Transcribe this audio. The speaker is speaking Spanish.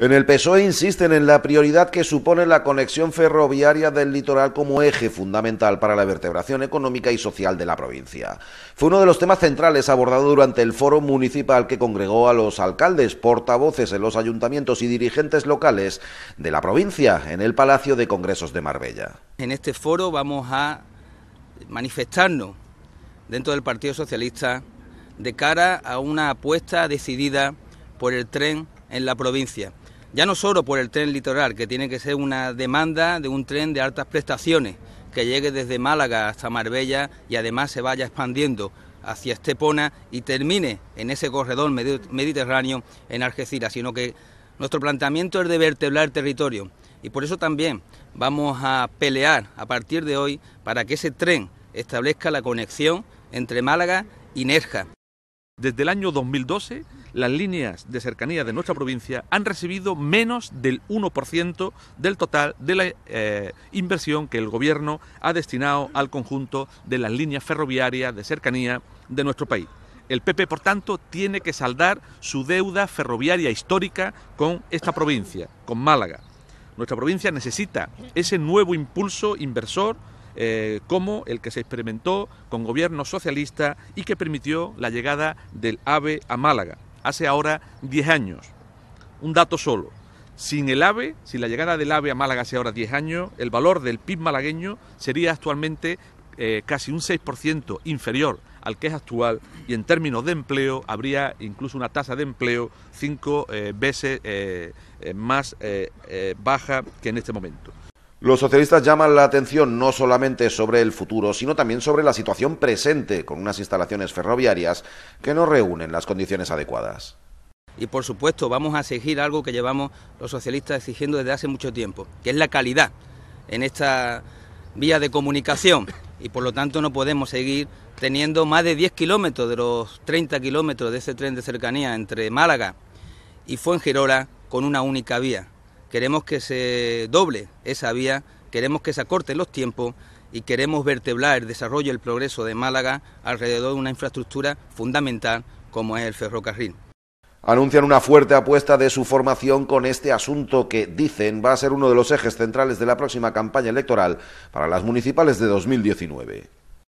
En el PSOE insisten en la prioridad que supone la conexión ferroviaria del litoral como eje fundamental para la vertebración económica y social de la provincia. Fue uno de los temas centrales abordado durante el foro municipal que congregó a los alcaldes, portavoces en los ayuntamientos y dirigentes locales de la provincia en el Palacio de Congresos de Marbella. En este foro vamos a manifestarnos dentro del Partido Socialista de cara a una apuesta decidida por el tren en la provincia ya no solo por el tren litoral, que tiene que ser una demanda de un tren de altas prestaciones, que llegue desde Málaga hasta Marbella y además se vaya expandiendo hacia Estepona y termine en ese corredor mediterráneo en Algeciras, sino que nuestro planteamiento es de vertebrar territorio y por eso también vamos a pelear a partir de hoy para que ese tren establezca la conexión entre Málaga y Nerja. Desde el año 2012, las líneas de cercanía de nuestra provincia han recibido menos del 1% del total de la eh, inversión que el Gobierno ha destinado al conjunto de las líneas ferroviarias de cercanía de nuestro país. El PP, por tanto, tiene que saldar su deuda ferroviaria histórica con esta provincia, con Málaga. Nuestra provincia necesita ese nuevo impulso inversor eh, como el que se experimentó con gobierno socialista y que permitió la llegada del AVE a Málaga, hace ahora 10 años. Un dato solo. Sin el AVE, sin la llegada del AVE a Málaga hace ahora 10 años, el valor del PIB malagueño sería actualmente eh, casi un 6% inferior al que es actual y en términos de empleo habría incluso una tasa de empleo cinco eh, veces más baja que en este momento. Los socialistas llaman la atención no solamente sobre el futuro, sino también sobre la situación presente, con unas instalaciones ferroviarias que no reúnen las condiciones adecuadas. Y por supuesto vamos a exigir algo que llevamos los socialistas exigiendo desde hace mucho tiempo, que es la calidad en esta vía de comunicación. Y por lo tanto no podemos seguir teniendo más de 10 kilómetros de los 30 kilómetros de ese tren de cercanía entre Málaga y Fuengirola con una única vía queremos que se doble esa vía, queremos que se acorten los tiempos y queremos vertebrar el desarrollo y el progreso de Málaga alrededor de una infraestructura fundamental como es el ferrocarril. Anuncian una fuerte apuesta de su formación con este asunto que, dicen, va a ser uno de los ejes centrales de la próxima campaña electoral para las municipales de 2019.